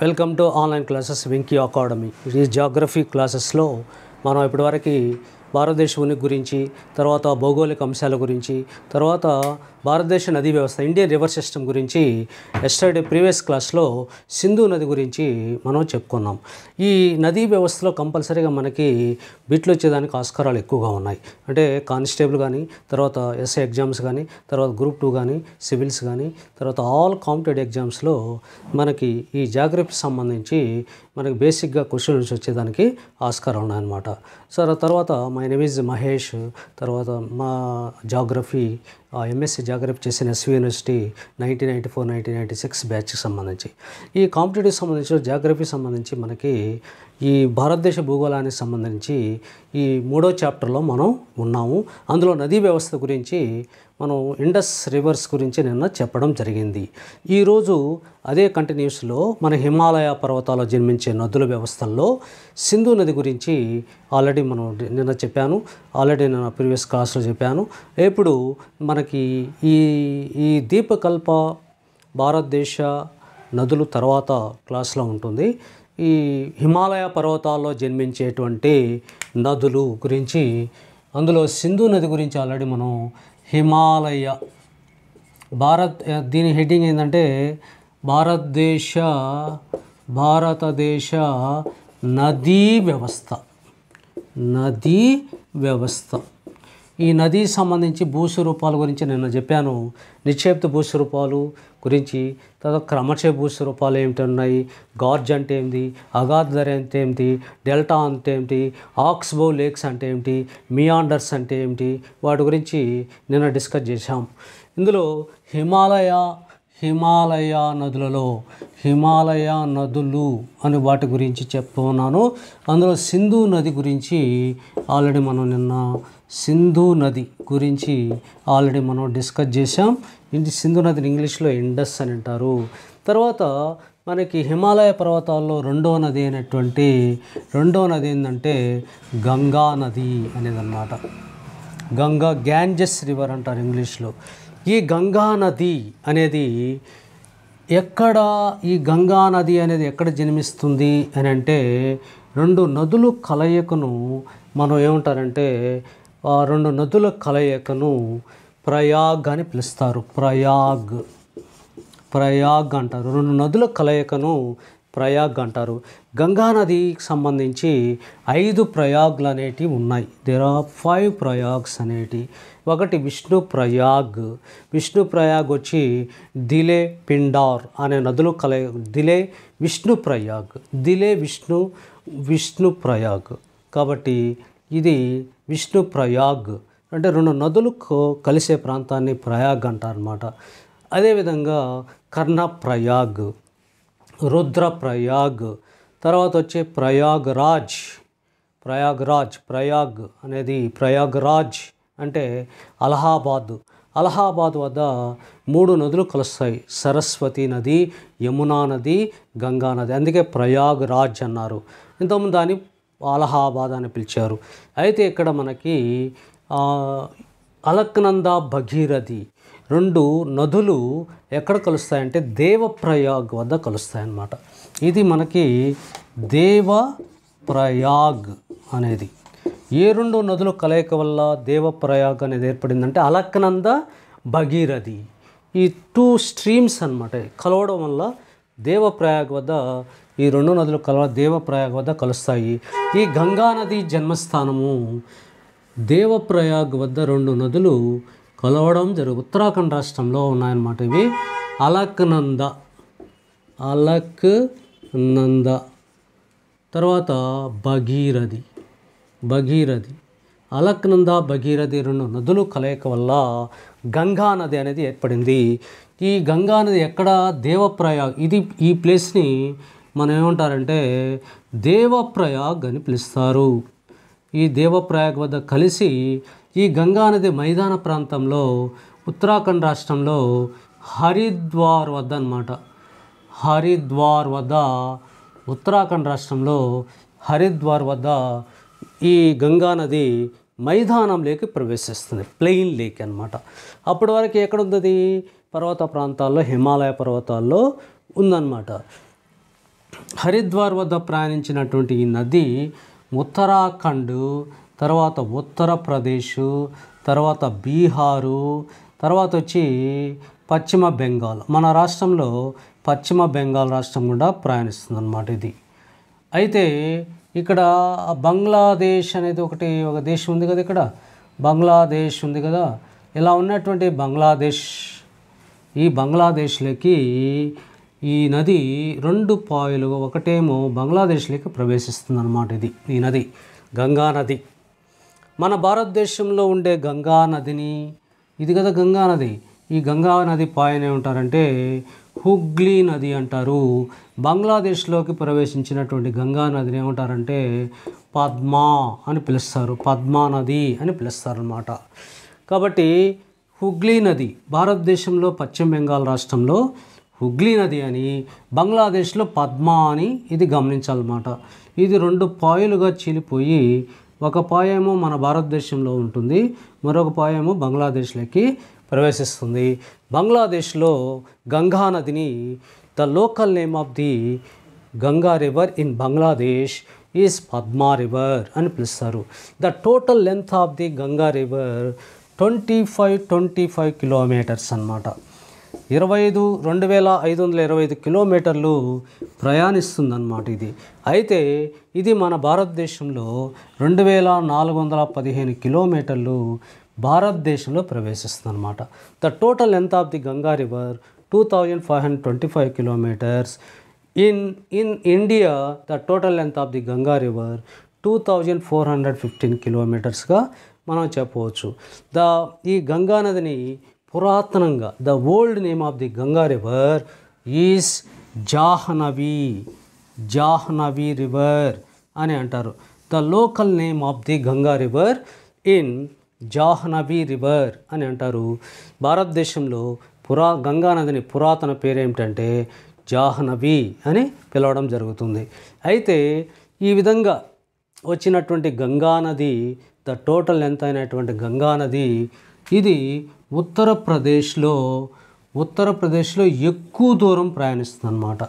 welcome to online classes Venky academy ఈ geography క్లాసెస్లో మనం ఇప్పటివరకు భారతదేశం గురించి తర్వాత భౌగోళిక అంశాల గురించి తర్వాత భారతదేశ నదీ వ్యవస్థ ఇండియన్ రివర్ సిస్టమ్ గురించి ఎస్టర్డే ప్రీవియస్ క్లాస్లో సింధు నది గురించి మనం చెప్పుకున్నాం ఈ నదీ వ్యవస్థలో కంపల్సరీగా మనకి బిట్లు వచ్చేదానికి ఆస్కారాలు ఎక్కువగా ఉన్నాయి అంటే కానిస్టేబుల్ కానీ తర్వాత ఎస్ఏ ఎగ్జామ్స్ కానీ తర్వాత గ్రూప్ టూ కానీ సివిల్స్ కానీ తర్వాత ఆల్ కాంపిటేటివ్ ఎగ్జామ్స్లో మనకి ఈ జాగ్రఫీ సంబంధించి మనకి బేసిక్గా క్వశ్చన్స్ వచ్చేదానికి ఆస్కారం ఉన్నాయన్నమాట సో తర్వాత మై నేమ్ ఇస్ మహేష్ తర్వాత మా జాగ్రఫీ ఎంఎస్సి జాగ్రఫీ చేసిన SV university nineteen ninety four nineteen ninety six బ్యాచ్కి సంబంధించి ఈ కాంపిటేటివ్ సంబంధించి జాగ్రఫీ సంబంధించి మనకి ఈ భారతదేశ భూగోళానికి సంబంధించి ఈ మూడో చాప్టర్లో మనం ఉన్నాము అందులో నదీ వ్యవస్థ గురించి మనం ఇండస్ రివర్స్ గురించి నిన్న చెప్పడం జరిగింది ఈరోజు అదే కంటిన్యూస్లో మన హిమాలయ పర్వతాల్లో జన్మించే నదుల వ్యవస్థల్లో సింధు నది గురించి ఆల్రెడీ మనం నిన్న చెప్పాను ఆల్రెడీ నేను ప్రీవియస్ క్లాస్లో చెప్పాను ఇప్పుడు మనకి ఈ ఈ దీపకల్ప భారతదేశ నదులు తర్వాత క్లాస్లో ఉంటుంది ఈ హిమాలయ పర్వతాల్లో జన్మించేటువంటి నదులు గురించి అందులో సింధు నది గురించి ఆల్రెడీ మనం హిమాలయ భారత్ దీని హెడ్డింగ్ ఏంటంటే భారతదేశ భారతదేశ నదీ వ్యవస్థ నదీ వ్యవస్థ ఈ నదీ సంబంధించి భూస్వరూపాల గురించి నిన్న చెప్పాను నిక్షేప్త భూస్వరూపాలు గురించి తర్వాత క్రమశేభూ రూపాలు ఏమిటి ఉన్నాయి గార్జ్ అంటే ఏంటి అగాధ ధర అంటే ఏంటి డెల్టా అంటే ఏంటి ఆక్స్బో లేక్స్ అంటే ఏంటి మియాండర్స్ అంటే ఏంటి వాటి గురించి నిన్న డిస్కస్ చేశాం ఇందులో హిమాలయ హిమాలయ నదులలో హిమాలయ నదులు అని వాటి గురించి చెప్తున్నాను అందులో సింధు నది గురించి ఆల్రెడీ మనం నిన్న సింధు నది గురించి ఆల్రెడీ మనం డిస్కస్ చేసాం ఇది సింధు నదిని ఇంగ్లీష్లో ఇండస్ అని అంటారు తర్వాత మనకి హిమాలయ పర్వతాల్లో రెండవ నది అయినటువంటి రెండవ నది ఏంటంటే గంగా నది అనేది అనమాట గంగా గ్యాంజెస్ రివర్ అంటారు ఇంగ్లీష్లో ఈ గంగా నది అనేది ఎక్కడ ఈ గంగా నది అనేది ఎక్కడ జన్మిస్తుంది అని అంటే రెండు నదులు కలయికను మనం ఏమంటారంటే రెండు నదుల కలయికను ప్రయాగ్ అని పిలుస్తారు ప్రయాగ్ ప్రయాగ్ అంటారు రెండు నదుల కలయికను ప్రయాగ్ అంటారు గంగా నదికి సంబంధించి ఐదు ప్రయాగ్లు అనేటివి ఉన్నాయి దేర్ ఆర్ ఫైవ్ ప్రయాగ్స్ అనేటి ఒకటి విష్ణు ప్రయాగ్ విష్ణు ప్రయాగ్ వచ్చి దిలే పిండార్ అనే నదులు కల దిలే విష్ణు ప్రయాగ్ దిలే విష్ణు విష్ణు ప్రయాగ్ కాబట్టి ఇది విష్ణు ప్రయాగ్ అంటే రెండు నదులు కలిసే ప్రాంతాన్ని ప్రయాగ్ అంటారనమాట అదేవిధంగా కర్ణప్రయాగ్ రుద్రప్రయాగ్ తర్వాత వచ్చే ప్రయాగ్రాజ్ ప్రయాగ్రాజ్ ప్రయాగ్ అనేది ప్రయాగ్రాజ్ అంటే అలహాబాద్ అలహాబాద్ వద్ద మూడు నదులు కలుస్తాయి సరస్వతి నది యమునా నది గంగా నది అందుకే ప్రయాగ్రాజ్ అన్నారు ఇంతకుముందు దాన్ని అలహాబాద్ అని పిలిచారు అయితే ఇక్కడ మనకి అలక్నంద భగీరథి రెండు నదులు ఎక్కడ కలుస్తాయంటే దేవప్రయాగ్ వద్ద కలుస్తాయన్నమాట ఇది మనకి దేవ ప్రయాగ్ అనేది ఏ రెండు నదుల కలయిక వల్ల దేవప్రయాగ్ అనేది ఏర్పడిందంటే అలక్నంద భగీరథి ఈ టూ స్ట్రీమ్స్ అనమాట కలవడం వల్ల దేవప్రయాగ్ వద్ద ఈ రెండు నదులు కలవ దేవప్రయాగ్ వద్ద కలుస్తాయి ఈ గంగానది జన్మస్థానము దేవప్రయాగ్ వద్ద రెండు నదులు కలవడం జరుగు ఉత్తరాఖండ్ రాష్ట్రంలో ఉన్నాయన్నమాట ఇవి అలక్నంద అలక్ నంద తర్వాత భగీరథి భగీరథి అలక్నంద భగీరథి రెండు నదులు కలయిక వల్ల గంగా నది అనేది ఏర్పడింది ఈ గంగా నది ఎక్కడ దేవప్రయాగ్ ఇది ఈ ప్లేస్ని మనం ఏమంటారంటే దేవప్రయాగ్ అని పిలుస్తారు ఈ దేవప్రయాగ్ వద్ద కలిసి ఈ గంగానది మైదాన ప్రాంతంలో ఉత్తరాఖండ్ రాష్ట్రంలో హరిద్వార్ వద్ద అనమాట హరిద్వార్ వద్ద ఉత్తరాఖండ్ రాష్ట్రంలో హరిద్వార్ వద్ద ఈ గంగానది మైదానంలోకి ప్రవేశిస్తుంది ప్లెయిన్ లేక్ అనమాట అప్పటి వరకు ఎక్కడుంది పర్వత ప్రాంతాల్లో హిమాలయ పర్వతాల్లో ఉందన్నమాట హరిద్వార్ వద్ద ప్రయాణించినటువంటి ఈ నది ఉత్తరాఖండ్ తర్వాత ఉత్తరప్రదేశ్ తర్వాత బీహారు తర్వాత వచ్చి పశ్చిమ బెంగాల్ మన రాష్ట్రంలో పశ్చిమ బెంగాల్ రాష్ట్రం కూడా ప్రయాణిస్తుంది అన్నమాట ఇది అయితే ఇక్కడ బంగ్లాదేశ్ అనేది ఒకటి ఒక దేశం ఉంది కదా ఇక్కడ బంగ్లాదేశ్ ఉంది కదా ఇలా ఉన్నటువంటి బంగ్లాదేశ్ ఈ బంగ్లాదేశ్లోకి ఈ నది రెండు పాయలు ఒకటేమో బంగ్లాదేశ్లోకి ప్రవేశిస్తుంది అనమాట ఇది ఈ నది గంగా నది మన భారతదేశంలో ఉండే గంగా నదిని ఇది కదా గంగా నది ఈ గంగా నది పాయనే ఉంటారంటే హుగ్లీ నది అంటారు బంగ్లాదేశ్లోకి ప్రవేశించినటువంటి గంగా నదిని ఏమంటారంటే పద్మా అని పిలుస్తారు పద్మా నది అని పిలుస్తారు అన్నమాట కాబట్టి హుగ్లీ నది భారతదేశంలో పశ్చిమ బెంగాల్ రాష్ట్రంలో హుగ్లీ నది అని బంగ్లాదేశ్లో పద్మా అని ఇది గమనించాలన్నమాట ఇది రెండు పాయలుగా చీలిపోయి ఒక పాయేమో మన భారతదేశంలో ఉంటుంది మరొక పాయేమో బంగ్లాదేశ్లోకి ప్రవేశిస్తుంది బంగ్లాదేశ్లో గంగా నదిని the local name of the Ganga river in Bangladesh is Padma river అని పిలుస్తారు the total length of the Ganga river twenty five twenty five kilometres అన్నమాట ఇరవై ఐదు రెండు వేల ఐదు వందల ఇరవై ఐదు కిలోమీటర్లు ప్రయాణిస్తుందన్నమాట ఇది అయితే ఇది మన భారతదేశంలో రెండు వేల నాలుగు వందల పదిహేను కిలోమీటర్లు భారతదేశంలో ప్రవేశిస్తుందన్నమాట the total length of the Ganga river two thousand five hundred twenty five kilometres in in India the total length of the Ganga river two thousand four hundred fifteen కిలోమీటర్స్గా మనం చెప్పవచ్చు ద ఈ గంగా నదిని పురాతనంగా the old name of the Ganga river is Jahnavi Jahnavi river అని అంటారు the local name of the Ganga river in Jahnavi river అని అంటారు భారతదేశంలో పురా గంగా నదిని పురాతన పేరు ఏమిటంటే జాహ్నవి అని పిలవడం జరుగుతుంది అయితే ఈ విధంగా వచ్చినటువంటి గంగానది ద టోటల్ లెంత్ అయినటువంటి గంగానది ఇది ఉత్తరప్రదేశ్లో ఉత్తరప్రదేశ్లో ఎక్కువ దూరం ప్రయాణిస్తుంది అన్నమాట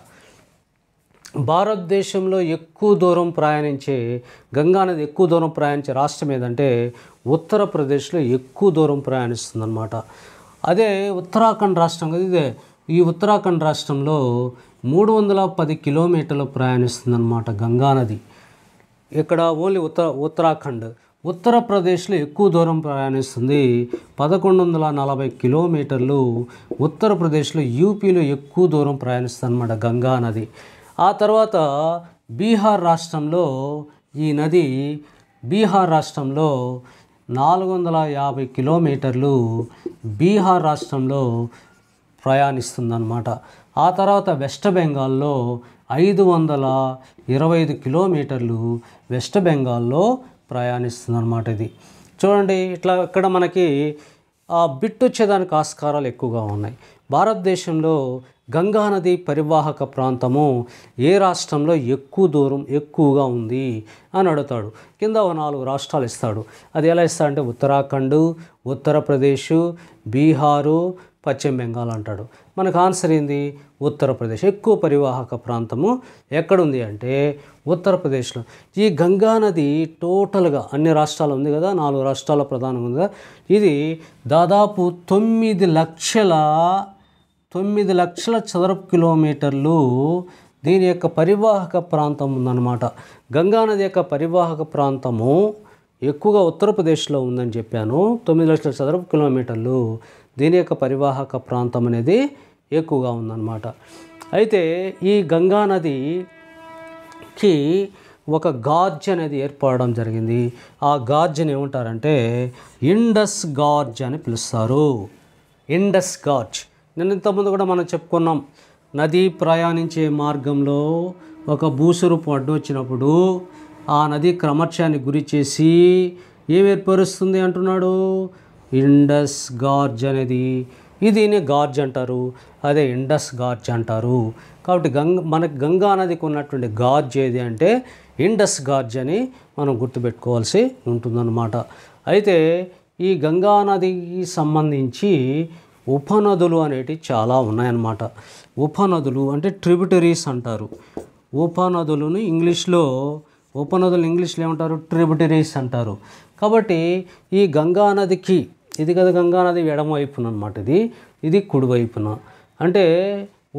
భారతదేశంలో ఎక్కువ దూరం ప్రయాణించే గంగా నది ఎక్కువ దూరం ప్రయాణించే రాష్ట్రం ఏదంటే ఉత్తరప్రదేశ్లో ఎక్కువ దూరం ప్రయాణిస్తుంది అదే ఉత్తరాఖండ్ రాష్ట్రం కదా ఇదే ఈ ఉత్తరాఖండ్ రాష్ట్రంలో మూడు వందల పది కిలోమీటర్లు ప్రయాణిస్తుందన్నమాట గంగా నది ఇక్కడ ఓన్లీ ఉత్తర ఉత్తరాఖండ్ ఉత్తరప్రదేశ్లో ఎక్కువ దూరం ప్రయాణిస్తుంది పదకొండు వందల నలభై కిలోమీటర్లు ఉత్తరప్రదేశ్లో యూపీలో ఎక్కువ దూరం ప్రయాణిస్తుంది గంగా నది ఆ తర్వాత బీహార్ రాష్ట్రంలో ఈ నది బీహార్ రాష్ట్రంలో నాలుగు వందల యాభై కిలోమీటర్లు బీహార్ రాష్ట్రంలో ప్రయాణిస్తుందన్నమాట ఆ తర్వాత వెస్ట్ బెంగాల్లో ఐదు వందల ఇరవై ఐదు కిలోమీటర్లు వెస్ట్ బెంగాల్లో ప్రయాణిస్తుంది అనమాట ఇది చూడండి ఇట్లా ఇక్కడ మనకి ఆ బిట్ వచ్చేదానికి ఆస్కారాలు ఎక్కువగా ఉన్నాయి భారతదేశంలో గంగానది పరివాహక ప్రాంతము ఏ రాష్ట్రంలో ఎక్కువ దూరం ఎక్కువగా ఉంది అని అడుగుతాడు కింద నాలుగు రాష్ట్రాలు ఇస్తాడు అది ఎలా ఇస్తాడంటే ఉత్తరాఖండ్ ఉత్తరప్రదేశ్ బీహారు పశ్చిమ బెంగాల్ అంటాడు మనకు ఆన్సర్ ఏంది ఉత్తరప్రదేశ్ ఎక్కువ పరివాహక ప్రాంతము ఎక్కడుంది అంటే ఉత్తరప్రదేశ్లో ఈ గంగా నది టోటల్గా అన్ని రాష్ట్రాలు ఉంది కదా నాలుగు రాష్ట్రాల ప్రధానం ఉంది కదా ఇది దాదాపు తొమ్మిది లక్షల తొమ్మిది లక్షల చదరపు కిలోమీటర్లు దీని యొక్క పరివాహక ప్రాంతం ఉందన్నమాట గంగానది యొక్క పరివాహక ప్రాంతము ఎక్కువగా ఉత్తరప్రదేశ్లో ఉందని చెప్పాను తొమ్మిది లక్షల చదరపు కిలోమీటర్లు దీని యొక్క పరివాహక ప్రాంతం అనేది ఎక్కువగా ఉందన్నమాట అయితే ఈ గంగా నదికి ఒక గార్జ్ అనేది ఏర్పడడం జరిగింది ఆ గార్జ్ని ఏమంటారంటే ఇండస్ గార్జ్ అని పిలుస్తారు ఇండస్ గార్జ్ నేను ఇంతకుముందు కూడా మనం చెప్పుకున్నాం నది ప్రయాణించే మార్గంలో ఒక భూసురుపు వచ్చినప్పుడు ఆ నది క్రమర్షాన్ని గురి చేసి ఏమి ఏర్పరుస్తుంది అంటున్నాడు ఇండస్ గార్జ్ అనేది దీన్ని గార్జ్ అంటారు అదే ఇండస్ గార్జ్ అంటారు కాబట్టి గంగ మనకి గంగా నదికి ఉన్నటువంటి గార్జ్ ఏది అంటే ఇండస్ గార్జ్ అని మనం గుర్తుపెట్టుకోవాల్సి ఉంటుందన్నమాట అయితే ఈ గంగా నదికి సంబంధించి ఉపనదులు అనేటివి చాలా ఉన్నాయన్నమాట ఉపనదులు అంటే ట్రిబ్యూటరీస్ అంటారు ఉపనదులను ఇంగ్లీష్లో ఉపనదులు ఇంగ్లీష్లో ఏమంటారు ట్రిబ్యూటరీస్ అంటారు కాబట్టి ఈ గంగా నదికి ఇది కదా గంగా నది ఎడమవైపున అనమాట ఇది ఇది కుడివైపున అంటే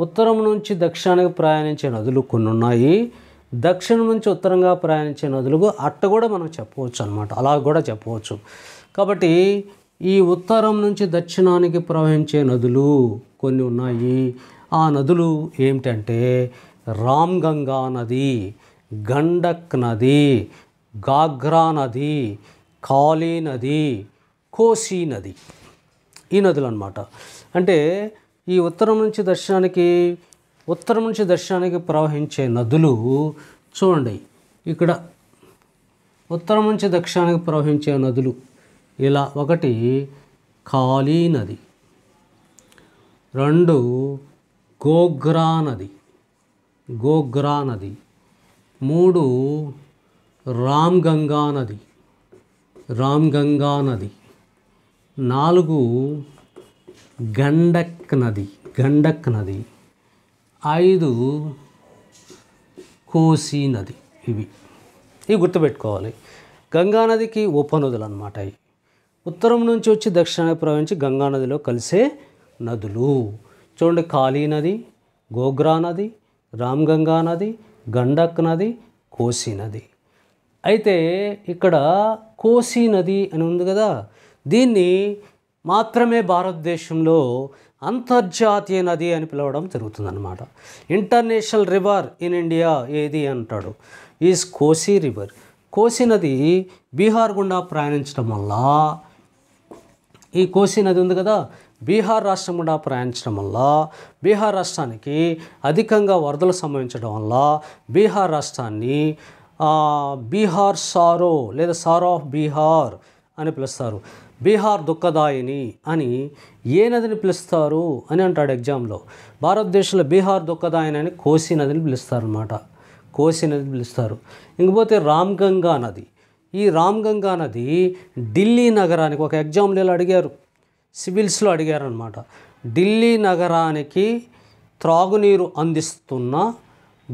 ఉత్తరం నుంచి దక్షిణానికి ప్రయాణించే నదులు కొన్ని ఉన్నాయి దక్షిణం నుంచి ఉత్తరంగా ప్రయాణించే నదులు అట్ట కూడా మనం చెప్పవచ్చు అనమాట అలా కూడా చెప్పవచ్చు కాబట్టి ఈ ఉత్తరం నుంచి దక్షిణానికి ప్రవహించే నదులు కొన్ని ఉన్నాయి ఆ నదులు ఏమిటంటే రామ్ గంగా నది గండక్ నది గాగ్రా నది కాళీ నది కోసీ నది ఈ నదులు అనమాట అంటే ఈ ఉత్తరం నుంచి దర్శనానికి ఉత్తరం నుంచి దర్శనానికి ప్రవహించే నదులు చూడండి ఇక్కడ ఉత్తరం నుంచి దక్షిణానికి ప్రవహించే నదులు ఇలా ఒకటి కాళీ నది రెండు గోగ్రా నది గోగ్రా నది మూడు రామ్ గంగా నది రామ్ గంగా నది నాలుగు గండక్ నది గండక్ నది ఐదు కోసీ నది ఇవి ఇవి గుర్తుపెట్టుకోవాలి గంగానదికి ఉపనదులు అన్నమాట ఇవి ఉత్తరం నుంచి వచ్చి దక్షిణాన ప్రవహించి గంగానదిలో కలిసే నదులు చూడండి కాళీ నది గోగ్రా నది రామ్ గంగా నది గండక్ నది కోసీ నది అయితే ఇక్కడ కోసీ నది అని ఉంది కదా దీన్ని మాత్రమే భారతదేశంలో అంతర్జాతీయ నది అని పిలవడం జరుగుతుందన్నమాట ఇంటర్నేషనల్ రివర్ ఇన్ ఇండియా ఏది అంటాడు ఈజ్ కోసీ రివర్ కోసీ నది బీహార్ గుండా ప్రయాణించడం వల్ల ఈ కోసీ నది ఉంది కదా బీహార్ రాష్ట్రం గుండా ప్రయాణించడం వల్ల బీహార్ రాష్ట్రానికి అధికంగా వరదలు సంభవించడం వల్ల బీహార్ రాష్ట్రాన్ని బీహార్ సారో లేదా సారో ఆఫ్ బీహార్ అని పిలుస్తారు బీహార్ దుఃఖదాయిని అని ఏ నదిని పిలుస్తారు అని అంటాడు ఎగ్జామ్లో భారతదేశంలో బీహార్ దుఃఖదాయిని అని కోసి నదిని పిలుస్తారు అనమాట కోసి నదిని పిలుస్తారు ఇంకపోతే రామ్గంగా నది ఈ రామ్గంగా నది ఢిల్లీ నగరానికి ఒక ఎగ్జామ్లో ఇలా అడిగారు సివిల్స్లో అడిగారనమాట ఢిల్లీ నగరానికి త్రాగునీరు అందిస్తున్న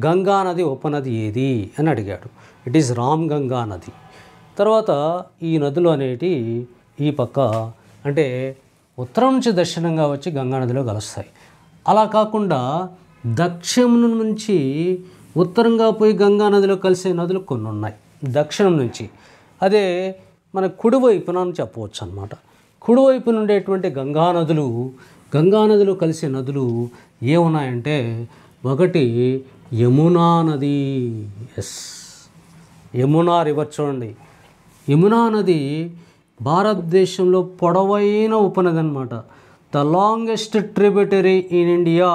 గంగా నది ఉపనది ఏది అని అడిగాడు ఇట్ ఈస్ రామ్ గంగా నది తర్వాత ఈ నదులు అనేటి ఈ పక్క అంటే ఉత్తరం నుంచి దక్షిణంగా వచ్చి గంగా నదిలో కలుస్తాయి అలా కాకుండా దక్షిణం నుంచి ఉత్తరంగా పోయి గంగా నదిలో కలిసే నదులు కొన్ని ఉన్నాయి దక్షిణం నుంచి అదే మన కుడివైపున చెప్పవచ్చు అనమాట కుడివైపు నుండేటువంటి గంగానదులు గంగానదులు కలిసే నదులు ఏమున్నాయంటే ఒకటి యమునా నది ఎస్ యమునా రివర్ చూడండి యమునా నది భారతదేశంలో పొడవైన ఉపనది అనమాట the longest tributary in India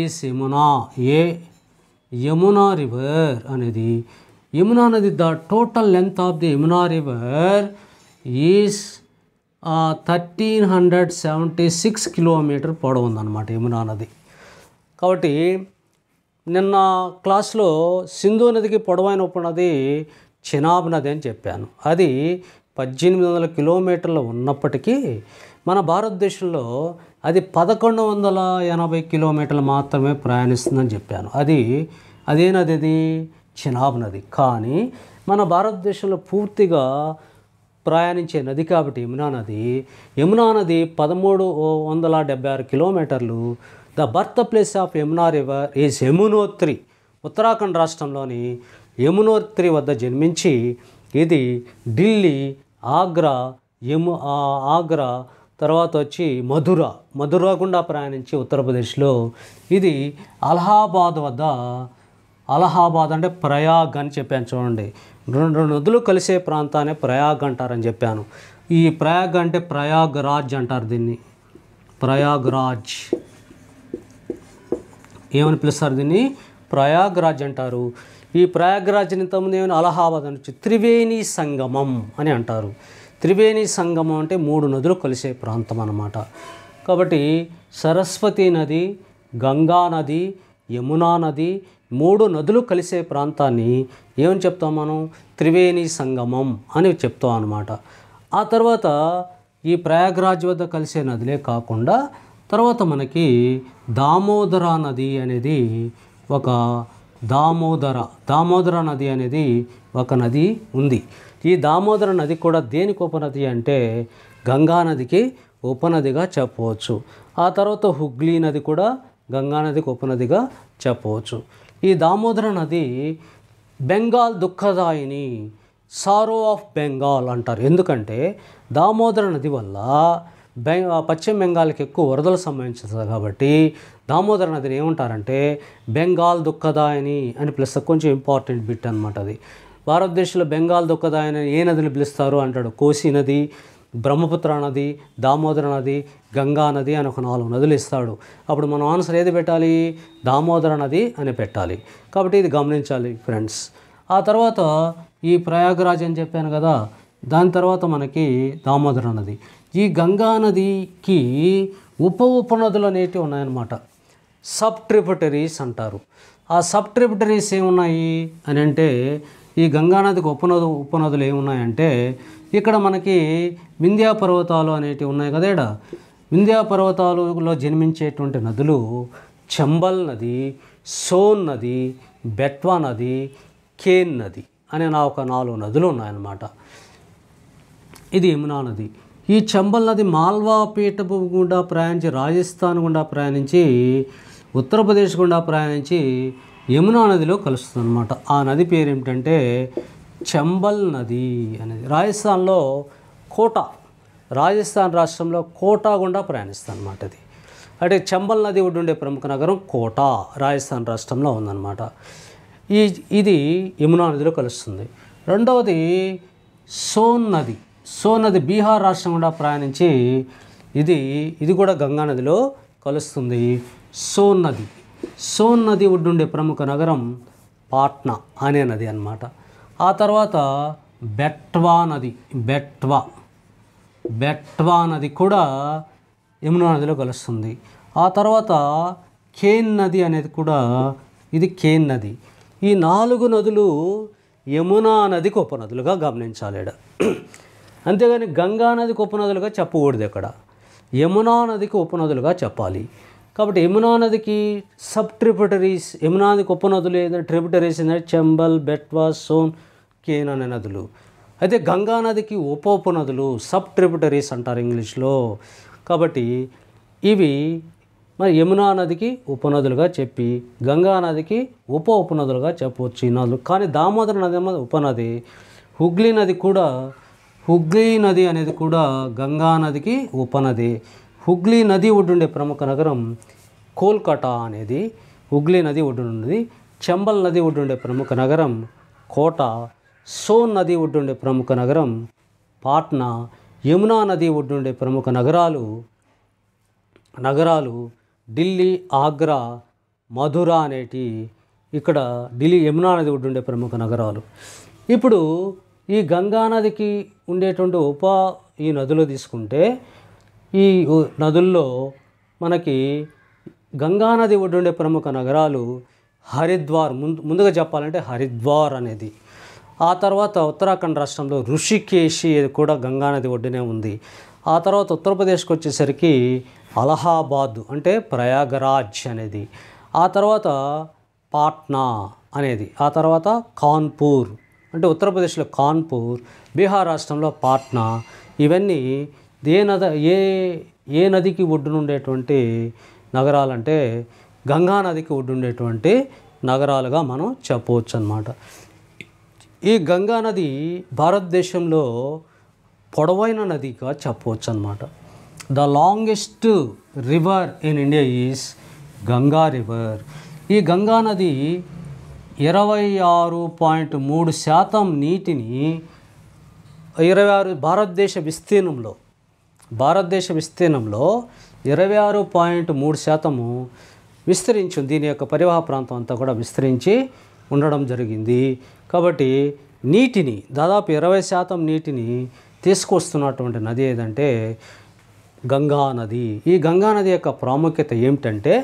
is Yamuna uh Yamuna river అనేది యమునా నది the total length of the Yamuna river is thirteen hundred seventy six kilometre పొడవు ఉందన్నమాట యమునా నది కాబట్టి నిన్న క్లాస్లో సింధు నదికి పొడవైన ఉపనది చినాబ్ నది అని చెప్పాను అది పద్దెనిమిది వందల కిలోమీటర్లు ఉన్నప్పటికీ మన భారతదేశంలో అది పదకొండు వందల ఎనభై కిలోమీటర్లు మాత్రమే ప్రయాణిస్తుందని చెప్పాను అది అదే నది అది చినాబ్ నది కానీ మన భారతదేశంలో పూర్తిగా ప్రయాణించే నది కాబట్టి యమునా నది యమునా నది పదమూడు వందల డెబ్బై ఆరు కిలోమీటర్లు the birth place of Yamuna river is Yamunotri Uttarakhand రాష్ట్రంలోని యమునోత్రి వద్ద జన్మించి ఇది ఢిల్లీ ఆగ్రా యము ఆగ్రా తర్వాత వచ్చి మధుర మధుర గుండా ప్రయాణించి ఉత్తరప్రదేశ్లో ఇది అలహాబాద్ వద్ద అలహాబాద్ అంటే ప్రయాగ్ అని చెప్పాను చూడండి రెండు రెండు నదులు కలిసే ప్రాంతాన్ని ప్రయాగ్ అంటారని చెప్పాను ఈ ప్రయాగ్ అంటే ప్రయాగ్ రాజ్ అంటారు దీన్ని ప్రయాగ్ రాజ్ ఏమని పిలుస్తారు దీన్ని ప్రయాగ్ రాజ్ అంటారు ఈ ప్రయాగ్రాజ్ని ఇంతకుముందు ఏమైనా అలహాబాద్ అనొచ్చు త్రివేణి సంగమం అని అంటారు త్రివేణి సంగమం అంటే మూడు నదులు కలిసే ప్రాంతం అన్నమాట కాబట్టి సరస్వతి నది గంగా నది యమునా నది మూడు నదులు కలిసే ప్రాంతాన్ని ఏమని చెప్తాం మనం త్రివేణి సంగమం అని చెప్తాం అనమాట ఆ తర్వాత ఈ ప్రయాగరాజ్ వద్ద కలిసే నదిలే కాకుండా తర్వాత మనకి దామోదర నది అనేది ఒక దామోదర దామోదర నది అనేది ఒక నది ఉంది ఈ దామోదర నది కూడా దేనికి ఉపనది అంటే గంగానదికి ఉపనదిగా చెప్పవచ్చు ఆ తర్వాత హుగ్లీ నది కూడా గంగానదికి ఉపనదిగా చెప్పవచ్చు ఈ దామోదర నది బెంగాల్ దుఃఖదాయిని సారో ఆఫ్ బెంగాల్ అంటారు ఎందుకంటే దామోదర నది వల్ల బె పశ్చిమ బెంగాల్కి ఎక్కువ వరదలు సంబంధించింది కాబట్టి దామోదర నదిని ఏమంటారంటే బెంగాల్ దుఃఖదాయని అని ప్లస్ కొంచెం ఇంపార్టెంట్ బిట్ అనమాట అది భారతదేశంలో బెంగాల్ దుఃఖదాయని ఏ నదిని పిలుస్తారు అంటాడు కోసీ నది బ్రహ్మపుత్ర నది దామోదర నది గంగా నది అని ఒక నాలుగు నదులు ఇస్తాడు అప్పుడు మనం ఆన్సర్ ఏది పెట్టాలి దామోదర నది అని పెట్టాలి కాబట్టి ఇది గమనించాలి ఫ్రెండ్స్ ఆ తర్వాత ఈ ప్రయాగరాజ్ అని చెప్పాను కదా దాని తర్వాత మనకి దామోదర నది ఈ గంగా నదికి ఉప ఉపనదులు అనేటివి ఉన్నాయన్నమాట సబ్ ట్రిబటరీస్ అంటారు ఆ సబ్ ట్రిబటరీస్ ఏమున్నాయి అని అంటే ఈ గంగానదికి ఉపనదు ఉపనదులు ఏమున్నాయంటే ఇక్కడ మనకి వింధ్యా పర్వతాలు అనేటివి ఉన్నాయి కదా ఇక్కడ వింధ్యా పర్వతాలలో జన్మించేటువంటి నదులు చంబల్ నది సోన్ నది బెట్వా నది కేన్ నది అనే నా ఒక నాలుగు నదులు ఉన్నాయన్నమాట ఇది యమునా నది ఈ చంబల్ నది మాల్వా పీఠభూ గుండా ప్రయాణించి రాజస్థాన్ గుండా ప్రయాణించి ఉత్తరప్రదేశ్ గుండా ప్రయాణించి యమునా నదిలో కలుస్తుంది అనమాట ఆ నది పేరు ఏమిటంటే చంబల్ నది అనేది రాజస్థాన్లో కోట రాజస్థాన్ రాష్ట్రంలో కోటా గుండా ప్రయాణిస్తుంది అనమాట అది అంటే చంబల్ నది ఉండే ప్రముఖ నగరం కోటా రాజస్థాన్ రాష్ట్రంలో ఉందన్నమాట ఈ ఇది యమునా నదిలో కలుస్తుంది రెండవది సోన్ నది సోన్ నది బీహార్ రాష్ట్రం గుండా ప్రయాణించి ఇది ఇది కూడా గంగా నదిలో కలుస్తుంది సోన్ నది సోన్ నది ఒడ్డుండే ప్రముఖ నగరం పాట్నా అనే నది అనమాట ఆ తర్వాత బెట్వా నది బెట్వా బెట్వా నది కూడా యమునా నదిలో కలుస్తుంది ఆ తర్వాత కేన్ నది అనేది కూడా ఇది కేన్ నది ఈ నాలుగు నదులు యమునా నదికి ఉపనదులుగా గమనించాలి అంతేగాని గంగా నదికి ఉపనదులుగా చెప్పకూడదు ఇక్కడ యమునా నదికి ఉపనదులుగా చెప్పాలి కాబట్టి యమునా నదికి సబ్ ట్రిబ్యూటరీస్ యమునా నదికి ఉపనదులు ఏదైనా ట్రిబ్యూటరీస్ ఏంటంటే చెంబల్ బెట్వా సోన్ కేనాన్ నదులు అయితే గంగా నదికి ఉపోపు నదులు సబ్ ట్రిబ్యూటరీస్ అంటారు ఇంగ్లీష్లో కాబట్టి ఇవి మరి యమునా నదికి ఉపనదులుగా చెప్పి గంగా నదికి ఉప ఉపనదులుగా చెప్పవచ్చు ఈ నదులు కానీ దామోదర నది అనేది ఉపనది హుగ్లీ నది కూడా హుగ్లీ నది అనేది కూడా గంగా నదికి ఉపనది హుగ్లీ నది ఒడ్డుండే ప్రముఖ నగరం కోల్కటా అనేది హుగ్లీ నది ఒడ్డునుంది చంబల్ నది ఒడ్డుండే ప్రముఖ నగరం కోట సోన్ నది ఒడ్డుండే ప్రముఖ నగరం పాట్నా యమునా నది ఒడ్డుండే ప్రముఖ నగరాలు నగరాలు ఢిల్లీ ఆగ్రా మధుర అనేటి ఇక్కడ ఢిల్లీ యమునా నది ఒడ్డుండే ప్రముఖ నగరాలు ఇప్పుడు ఈ గంగా నదికి ఉండేటువంటి ఉప ఈ నదులు తీసుకుంటే ఈ నదుల్లో మనకి గంగా నది ఒడ్డుండే ప్రముఖ నగరాలు హరిద్వార్ ముందు ముందుగా చెప్పాలంటే హరిద్వార్ అనేది ఆ తర్వాత ఉత్తరాఖండ్ రాష్ట్రంలో ఋషికేశి కూడా గంగానది ఒడ్డునే ఉంది ఆ తర్వాత ఉత్తరప్రదేశ్కి వచ్చేసరికి అలహాబాద్ అంటే ప్రయాగరాజ్ అనేది ఆ తర్వాత పాట్నా అనేది ఆ తర్వాత కాన్పూర్ అంటే ఉత్తరప్రదేశ్లో కాన్పూర్ బీహార్ రాష్ట్రంలో పాట్నా ఇవన్నీ ఏ నద ఏ ఏ నదికి ఒడ్డునుండేటువంటి నగరాలంటే గంగానదికి ఒడ్డుండేటువంటి నగరాలుగా మనం చెప్పవచ్చు అన్నమాట ఈ గంగా నది భారతదేశంలో పొడవైన నదిగా చెప్పవచ్చు అనమాట the longest river in India is Ganga river ఈ గంగా నది ఇరవై ఆరు పాయింట్ మూడు శాతం నీటిని ఇరవై ఆరు భారతదేశ విస్తీర్ణంలో భారతదేశ విస్తీర్ణంలో ఇరవై ఆరు పాయింట్ మూడు శాతము విస్తరించింది దీని యొక్క పరివాహ ప్రాంతం అంతా కూడా విస్తరించి ఉండడం జరిగింది కాబట్టి నీటిని దాదాపు ఇరవై శాతం నీటిని తీసుకొస్తున్నటువంటి నది ఏదంటే గంగా నది ఈ గంగా నది యొక్క ప్రాముఖ్యత ఏమిటంటే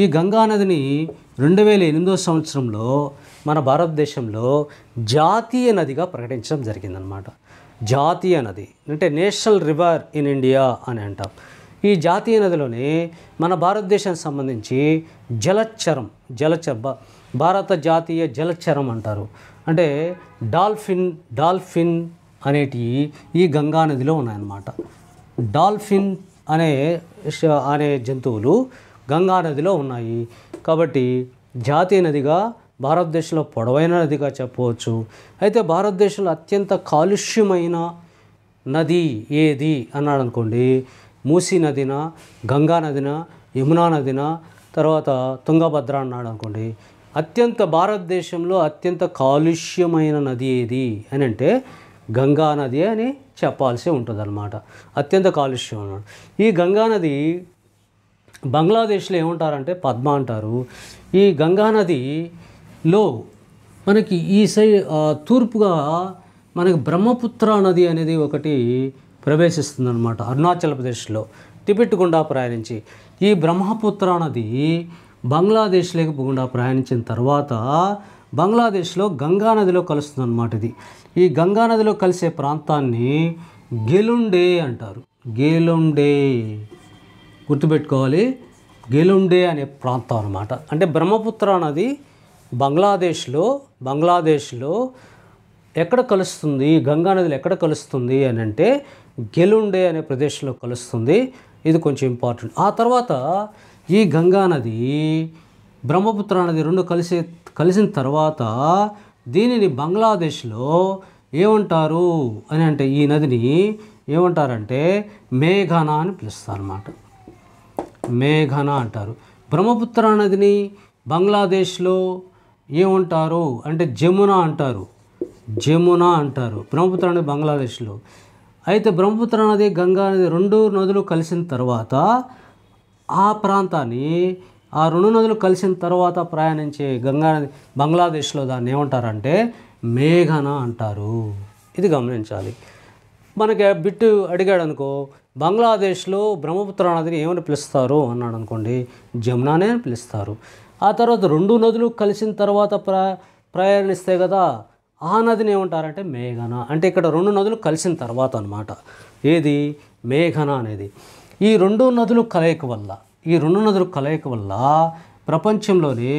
ఈ గంగా నదిని రెండు వేల ఎనిమిదో సంవత్సరంలో మన భారతదేశంలో జాతీయ నదిగా ప్రకటించడం జరిగిందనమాట జాతీయ నది అంటే నేషనల్ రివర్ ఇన్ ఇండియా అని అంటాం ఈ జాతీయ నదిలోనే మన భారతదేశానికి సంబంధించి జలచరం జలచర భారత జాతీయ జలచరం అంటారు అంటే డాల్ఫిన్ డాల్ఫిన్ అనేటివి ఈ గంగా నదిలో ఉన్నాయన్నమాట డాల్ఫిన్ అనే అనే జంతువులు గంగా నదిలో ఉన్నాయి కాబట్టి జాతీయ నదిగా భారతదేశంలో పొడవైన నదిగా చెప్పవచ్చు అయితే భారతదేశంలో అత్యంత కాలుష్యమైన నది ఏది అన్నాడు అనుకోండి మూసీ నదిన గంగా నదిన యమునా నదిన తర్వాత తుంగభద్ర అన్నాడు అనుకోండి అత్యంత భారతదేశంలో అత్యంత కాలుష్యమైన నది ఏది అని అంటే గంగా నది అని చెప్పాల్సి ఉంటుంది అనమాట అత్యంత కాలుష్యం అన్నమాట ఈ గంగా నది బంగ్లాదేశ్లో ఏమంటారంటే పద్మ అంటారు ఈ గంగా నదిలో మనకి ఈ సై తూర్పుగా మనకి బ్రహ్మపుత్ర నది అనేది ఒకటి ప్రవేశిస్తుంది అనమాట అరుణాచల్ ప్రదేశ్లో టిబెట్ గుండా ప్రయాణించి ఈ బ్రహ్మపుత్ర నది బంగ్లాదేశ్లోకి గుండా ప్రయాణించిన తర్వాత బంగ్లాదేశ్లో గంగానదిలో అనమాట ఇది ఈ గంగానదిలో కలిసే ప్రాంతాన్ని గెలుండే అంటారు గేలుండే గుర్తుపెట్టుకోవాలి గెలుండే అనే ప్రాంతం అనమాట అంటే బ్రహ్మపుత్ర నది బంగ్లాదేశ్లో బంగ్లాదేశ్లో ఎక్కడ కలుస్తుంది గంగానదిలో ఎక్కడ కలుస్తుంది అని అంటే గెలుండే అనే ప్రదేశంలో కలుస్తుంది ఇది కొంచెం ఇంపార్టెంట్ ఆ తర్వాత ఈ గంగా నది బ్రహ్మపుత్ర నది రెండు కలిసే కలిసిన తర్వాత దీనిని బంగ్లాదేశ్లో ఏమంటారు అని అంటే ఈ నదిని ఏమంటారంటే మేఘన అని పిలుస్తారు అన్నమాట మేఘన అంటారు బ్రహ్మపుత్ర నదిని బంగ్లాదేశ్లో ఏమంటారు అంటే జమున అంటారు జమున అంటారు బ్రహ్మపుత్ర నది బంగ్లాదేశ్లో అయితే బ్రహ్మపుత్ర నది గంగా నది రెండు నదులు కలిసిన తర్వాత ఆ ప్రాంతాన్ని ఆ రెండు నదులు కలిసిన తర్వాత ప్రయాణించే గంగా నది బంగ్లాదేశ్లో దాన్ని ఏమంటారంటే మేఘన అంటారు ఇది గమనించాలి మనకి బిట్టు అడిగాడు అనుకో బంగ్లాదేశ్లో బ్రహ్మపుత్ర నదిని ఏమని పిలుస్తారు అన్నాడు అనుకోండి జమునానే అని పిలుస్తారు ఆ తర్వాత రెండు నదులు కలిసిన తర్వాత ప్ర ప్రయాణిస్తే కదా ఆ నదిని ఏమంటారంటే మేఘన అంటే ఇక్కడ రెండు నదులు కలిసిన తర్వాత అనమాట ఏది మేఘన అనేది ఈ రెండు నదులు కలయిక వల్ల ఈ రెండు నదులు కలయిక వల్ల ప్రపంచంలోనే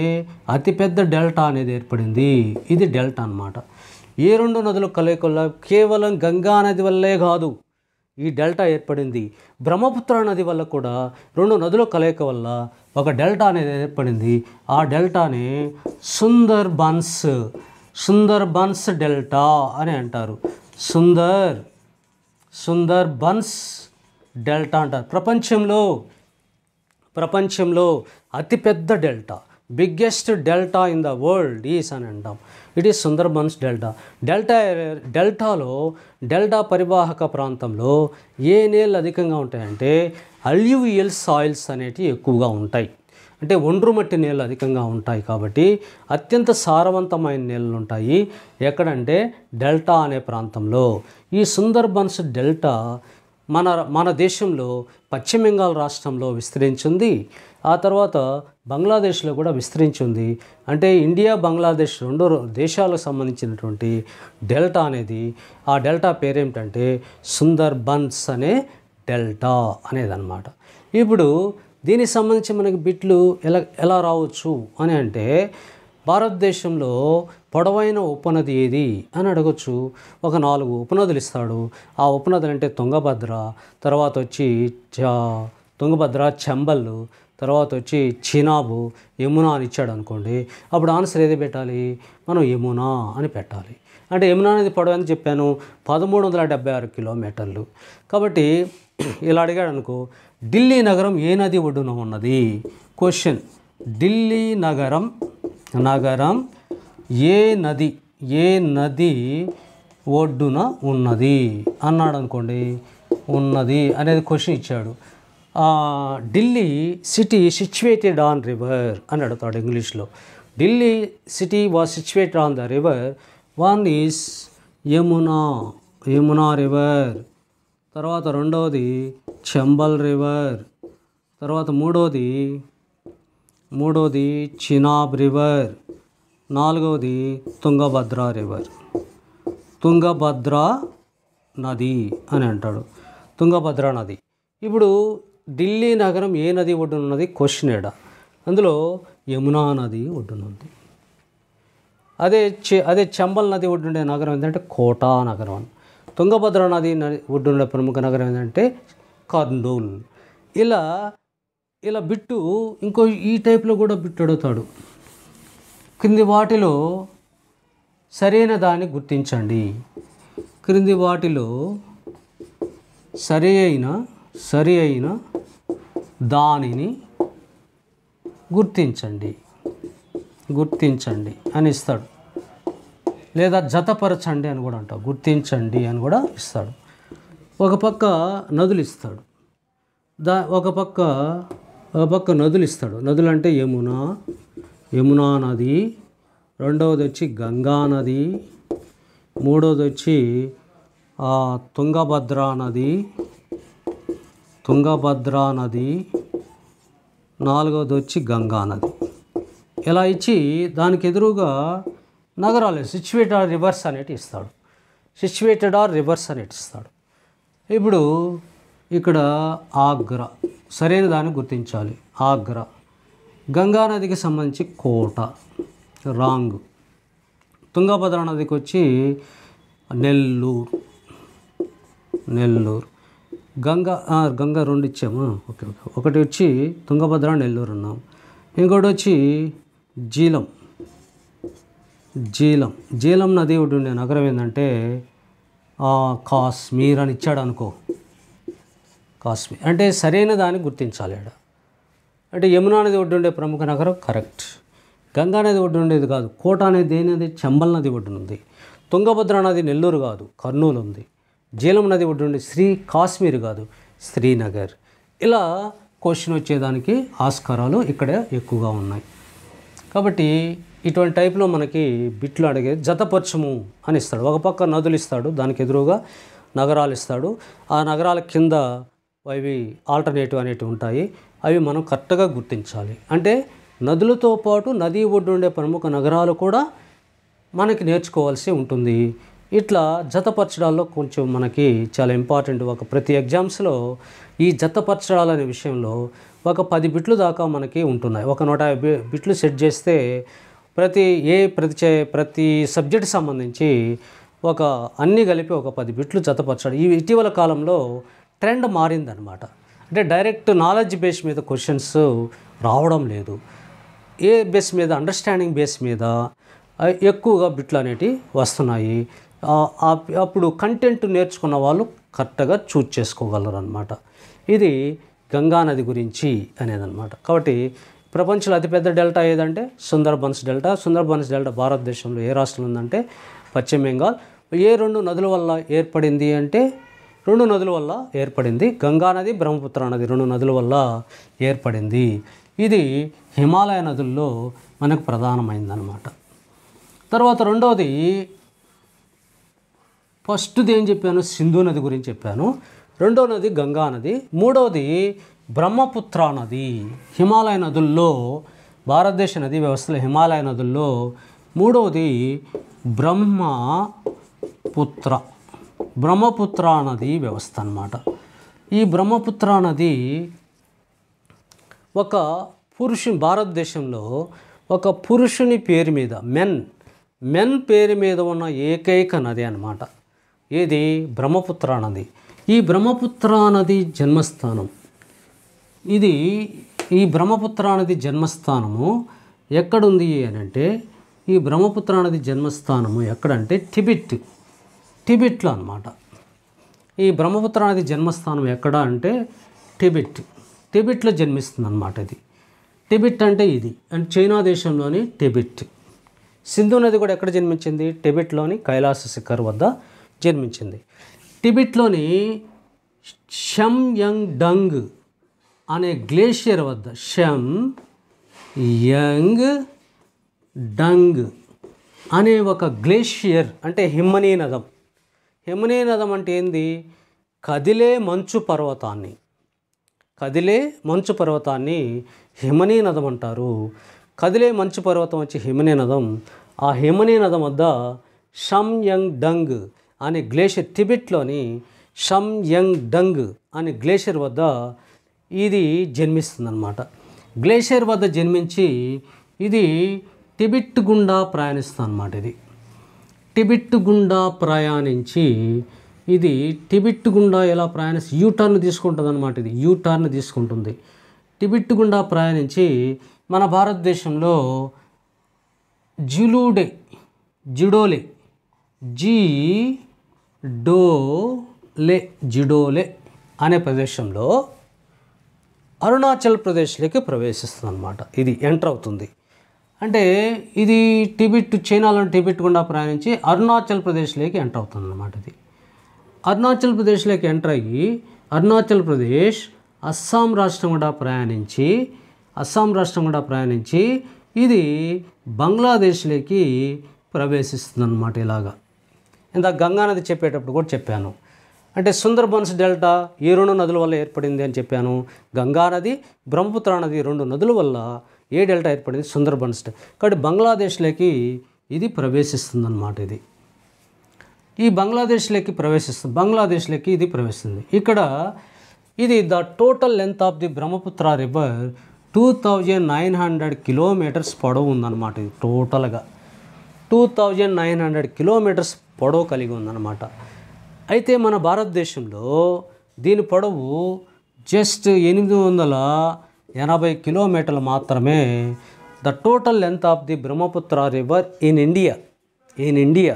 అతిపెద్ద డెల్టా అనేది ఏర్పడింది ఇది డెల్టా అనమాట ఈ రెండు నదుల కలయిక వల్ల కేవలం గంగా నది వల్లే కాదు ఈ డెల్టా ఏర్పడింది బ్రహ్మపుత్ర నది వల్ల కూడా రెండు నదుల కలయిక వల్ల ఒక డెల్టా అనేది ఏర్పడింది ఆ డెల్టాని Sundarbans Sundarbans delta అని అంటారు సుందర్ సుందర్ బన్స్ డెల్టా అంటారు ప్రపంచంలో ప్రపంచంలో అతిపెద్ద delta biggest delta in the world is అని అంటాం it is Sundarbans delta delta డెల్టాలో డెల్టా పరివాహక ప్రాంతంలో ఏ నీళ్ళు అధికంగా ఉంటాయంటే అల్యూవియల్ సాయిల్స్ అనేటివి ఎక్కువగా ఉంటాయి అంటే ఒండ్రు మట్టి నీళ్ళు అధికంగా ఉంటాయి కాబట్టి అత్యంత సారవంతమైన నీళ్ళు ఉంటాయి ఎక్కడంటే డెల్టా అనే ప్రాంతంలో ఈ సుందర్బన్స్ డెల్టా మన మన దేశంలో పశ్చిమ బెంగాల్ రాష్ట్రంలో విస్తరించింది ఆ తర్వాత బంగ్లాదేశ్లో కూడా విస్తరించింది అంటే ఇండియా బంగ్లాదేశ్ రెండు దేశాలకు సంబంధించినటువంటి డెల్టా అనేది ఆ డెల్టా పేరేమిటంటే సుందర్ బన్స్ అనే డెల్టా అనేదన్నమాట ఇప్పుడు దీనికి సంబంధించి మనకి బిట్లు ఎలా ఎలా రావచ్చు అని అంటే భారతదేశంలో పొడవైన ఉపనది ఏది అని అడగచ్చు ఒక నాలుగు ఉపనదులు ఇస్తాడు ఆ ఉపనదులు అంటే తుంగభద్ర తర్వాత వచ్చి తుంగభద్ర చంబల్లు తర్వాత వచ్చి చినాబు యమునా అని ఇచ్చాడు అనుకోండి అప్పుడు ఆన్సర్ ఏది పెట్టాలి మనం యమునా అని పెట్టాలి అంటే యమునా అనేది పొడవు అని చెప్పాను పదమూడు వందల డెబ్బై ఆరు కిలోమీటర్లు కాబట్టి ఇలా అడిగాడు అనుకో ఢిల్లీ నగరం ఏ నది ఒడ్డున ఉన్నది క్వశ్చన్ ఢిల్లీ నగరం నగరం ఏ నది ఏ నది ఒడ్డున ఉన్నది అన్నాడు అనుకోండి ఉన్నది అనేది క్వశ్చన్ ఇచ్చాడు Delhi city situated on river అని అడుగుతాడు ఇంగ్లీష్లో Delhi city was situated on the river one is Yamuna Yamuna river తర్వాత రెండవది చంబల్ రివర్ తర్వాత మూడవది మూడవది చినాబ్ రివర్ నాలుగవది తుంగభద్ర రివర్ తుంగభద్ర నది అని అంటాడు తుంగభద్ర నది ఇప్పుడు ఢిల్లీ నగరం ఏ నది ఒడ్డున ఉన్నది క్వశ్చన్ ఏడా అందులో యమునా నది ఒడ్డునుంది అదే అదే చంబల్ నది ఒడ్డుండే నగరం ఏంటంటే కోటా నగరం అని తుంగభద్ర నది ఒడ్డుండే ప్రముఖ నగరం ఏంటంటే కర్నూల్ ఇలా ఇలా బిట్టు ఇంకో ఈ టైప్లో కూడా బిట్టు అడుగుతాడు క్రింది వాటిలో సరైన దాన్ని గుర్తించండి క్రింది వాటిలో సరి అయిన సరి అయిన దానిని గుర్తించండి గుర్తించండి అని ఇస్తాడు లేదా జతపరచండి అని కూడా అంటాడు గుర్తించండి అని కూడా ఇస్తాడు ఒక పక్క నదులు ఇస్తాడు దా ఒక పక్క పక్క నదులు ఇస్తాడు నదులు అంటే యమున యమునా నది రెండవది వచ్చి గంగా నది మూడవది వచ్చి తుంగభద్రా నది తుంగభద్రా నది నాలుగవది వచ్చి గంగా నది ఇలా ఇచ్చి దానికి ఎదురుగా నగరాలు సిచ్యువేటెడ్ ఆర్ రివర్స్ అనేటి ఇస్తాడు సిచ్యువేటెడ్ ఆర్ రివర్స్ అనేటి ఇస్తాడు ఇప్పుడు ఇక్కడ ఆగ్రా సరైన దాన్ని గుర్తించాలి ఆగ్రా గంగానదికి సంబంధించి కోట రాంగ్ తుంగభద్ర నదికి వచ్చి నెల్లూరు నెల్లూరు గంగా గంగా రెండు ఇచ్చాము ఓకే ఓకే ఒకటి వచ్చి తుంగభద్ర నెల్లూరు అన్నాం ఇంకోటి వచ్చి జీలం జీలం జీలం నది ఒకటి ఉండే నగరం ఏంటంటే కాశ్మీర్ అని ఇచ్చాడు అనుకో కాశ్మీర్ అంటే సరైన దాన్ని గుర్తించాలి ఆడ అంటే యమునా నది ఒడ్డు ఉండే ప్రముఖ నగరం కరెక్ట్ గంగా నది ఒడ్డు ఉండేది కాదు కోట అనేది దేనిది చంబల్ నది ఒడ్డు ఉంది తుంగభద్ర నది నెల్లూరు కాదు కర్నూలు ఉంది జీలం నది ఒడ్డు ఉండే శ్రీ కాశ్మీర్ కాదు శ్రీనగర్ ఇలా క్వశ్చన్ వచ్చేదానికి ఆస్కారాలు ఇక్కడ ఎక్కువగా ఉన్నాయి కాబట్టి ఇటువంటి టైప్లో మనకి బిట్లు అడిగే జతపరచము అని ఇస్తాడు ఒక పక్క నదులు ఇస్తాడు దానికి ఎదురుగా నగరాలు ఇస్తాడు ఆ నగరాల కింద అవి ఆల్టర్నేటివ్ అనేవి ఉంటాయి అవి మనం కరెక్ట్గా గుర్తించాలి అంటే నదులతో పాటు నదీ ఒడ్డు ఉండే ప్రముఖ నగరాలు కూడా మనకి నేర్చుకోవాల్సి ఉంటుంది ఇట్లా జతపరచడాల్లో కొంచెం మనకి చాలా ఇంపార్టెంట్ ఒక ప్రతి ఎగ్జామ్స్లో ఈ జతపరచడాలు అనే విషయంలో ఒక పది బిట్లు దాకా మనకి ఉంటున్నాయి ఒక నూట యాభై బిట్లు సెట్ చేస్తే ప్రతి ఏ ప్రతి ప్రతి సబ్జెక్ట్ సంబంధించి ఒక అన్నీ కలిపి ఒక పది బిట్లు జతపరచడం ఈ ఇటీవల కాలంలో ట్రెండ్ మారిందనమాట అంటే డైరెక్ట్ నాలెడ్జ్ బేస్ మీద క్వశ్చన్స్ రావడం లేదు ఏ బేస్ మీద అండర్స్టాండింగ్ బేస్ మీద ఎక్కువగా బిట్లు అనేటివి వస్తున్నాయి అప్పుడు కంటెంట్ నేర్చుకున్న వాళ్ళు కరెక్ట్గా చూజ్ చేసుకోగలరు అనమాట ఇది గంగానది గురించి అనేదన్నమాట కాబట్టి ప్రపంచంలో అతిపెద్ద డెల్టా ఏదంటే సుందర్బన్స్ డెల్టా సుందర్బన్స్ డెల్టా భారతదేశంలో ఏ రాష్ట్రంలో ఉందంటే పశ్చిమ బెంగాల్ ఏ రెండు నదుల వల్ల ఏర్పడింది అంటే రెండు నదుల వల్ల ఏర్పడింది గంగా నది బ్రహ్మపుత్ర నది రెండు నదుల వల్ల ఏర్పడింది ఇది హిమాలయ నదుల్లో మనకు ప్రధానమైంది అనమాట తర్వాత రెండవది ఫస్ట్ది ఏం చెప్పాను సింధు నది గురించి చెప్పాను రెండో నది గంగా నది మూడవది బ్రహ్మపుత్ర నది హిమాలయ నదుల్లో భారతదేశ నది వ్యవస్థలో హిమాలయ నదుల్లో మూడవది బ్రహ్మపుత్ర బ్రహ్మపుత్ర నది వ్యవస్థ అన్నమాట ఈ బ్రహ్మపుత్ర నది ఒక పురుషుని భారతదేశంలో ఒక పురుషుని పేరు మీద మెన్ మెన్ పేరు మీద ఉన్న ఏకైక నది అనమాట ఏది బ్రహ్మపుత్ర నది ఈ బ్రహ్మపుత్ర నది జన్మస్థానం ఇది ఈ బ్రహ్మపుత్ర నది జన్మస్థానము ఎక్కడుంది అని అంటే ఈ బ్రహ్మపుత్ర నది జన్మస్థానము ఎక్కడంటే టిబెట్ టిబెట్లో అనమాట ఈ బ్రహ్మపుత్ర నది జన్మస్థానం ఎక్కడ అంటే టిబెట్ టిబెట్లో జన్మిస్తుంది అనమాట ఇది టిబెట్ అంటే ఇది అండ్ చైనా దేశంలోని టిబెట్ సింధు నది కూడా ఎక్కడ జన్మించింది టిబెట్లోని కైలాస శిఖర్ వద్ద జన్మించింది టిబెట్లోని షమ్ యంగ్ డంగ్ అనే గ్లేషియర్ వద్ద షమ్ యంగ్ డంగ్ అనే ఒక గ్లేషియర్ అంటే హిమ్మనీ నదం నదం అంటే ఏంది కదిలే మంచు పర్వతాన్ని కదిలే మంచు పర్వతాన్ని నదం అంటారు కదిలే మంచు పర్వతం వచ్చి నదం ఆ నదం వద్ద షమ్ యంగ్ డంగ్ అనే గ్లేషియర్ టిబెట్లోని షమ్ యంగ్ డంగ్ అనే గ్లేషియర్ వద్ద ఇది జన్మిస్తుందన్నమాట గ్లేషియర్ వద్ద జన్మించి ఇది టిబిట్ గుండా ప్రయాణిస్తుంది అన్నమాట ఇది టిబిట్ గుండా ప్రయాణించి ఇది టిబిట్ గుండా ఎలా యూ యూటర్న్ తీసుకుంటుంది అనమాట ఇది యూటర్న్ తీసుకుంటుంది టిబిట్ గుండా ప్రయాణించి మన భారతదేశంలో జులూడే జిడోలే జీ డోలే జిడోలే అనే ప్రదేశంలో అరుణాచల్ ప్రదేశ్లోకి ప్రవేశిస్తుంది అనమాట ఇది ఎంటర్ అవుతుంది అంటే ఇది టిబిట్ చైనాలోని టిబిట్ గుండా ప్రయాణించి అరుణాచల్ ప్రదేశ్లోకి ఎంటర్ అవుతుంది అన్నమాట ఇది అరుణాచల్ ప్రదేశ్లోకి ఎంటర్ అయ్యి అరుణాచల్ ప్రదేశ్ అస్సాం రాష్ట్రం కూడా ప్రయాణించి అస్సాం రాష్ట్రం కూడా ప్రయాణించి ఇది బంగ్లాదేశ్లోకి ప్రవేశిస్తుంది అన్నమాట ఇలాగా ఇందాక గంగానది చెప్పేటప్పుడు కూడా చెప్పాను అంటే సుందర్బన్స్ డెల్టా ఈ రెండు నదుల వల్ల ఏర్పడింది అని చెప్పాను గంగానది బ్రహ్మపుత్ర నది రెండు నదుల వల్ల ఏ డెల్టా ఏర్పడింది సుందర్బన్స్ కాబట్టి బంగ్లాదేశ్లోకి ఇది ప్రవేశిస్తుందన్నమాట ఇది ఈ బంగ్లాదేశ్లోకి ప్రవేశిస్తుంది బంగ్లాదేశ్లోకి ఇది ప్రవేశిస్తుంది ఇక్కడ ఇది the total length of the Brahmaputra river two thousand nine hundred kilometres పొడవు ఉందన్నమాట ఇది టోటల్గా two thousand nine hundred kilometres పొడవు కలిగి ఉందన్నమాట అయితే మన భారతదేశంలో దీని పొడవు జస్ట్ ఎనిమిది వందల ఎనభై కిలోమీటర్లు మాత్రమే the total length of the Brahmaputra river in India in India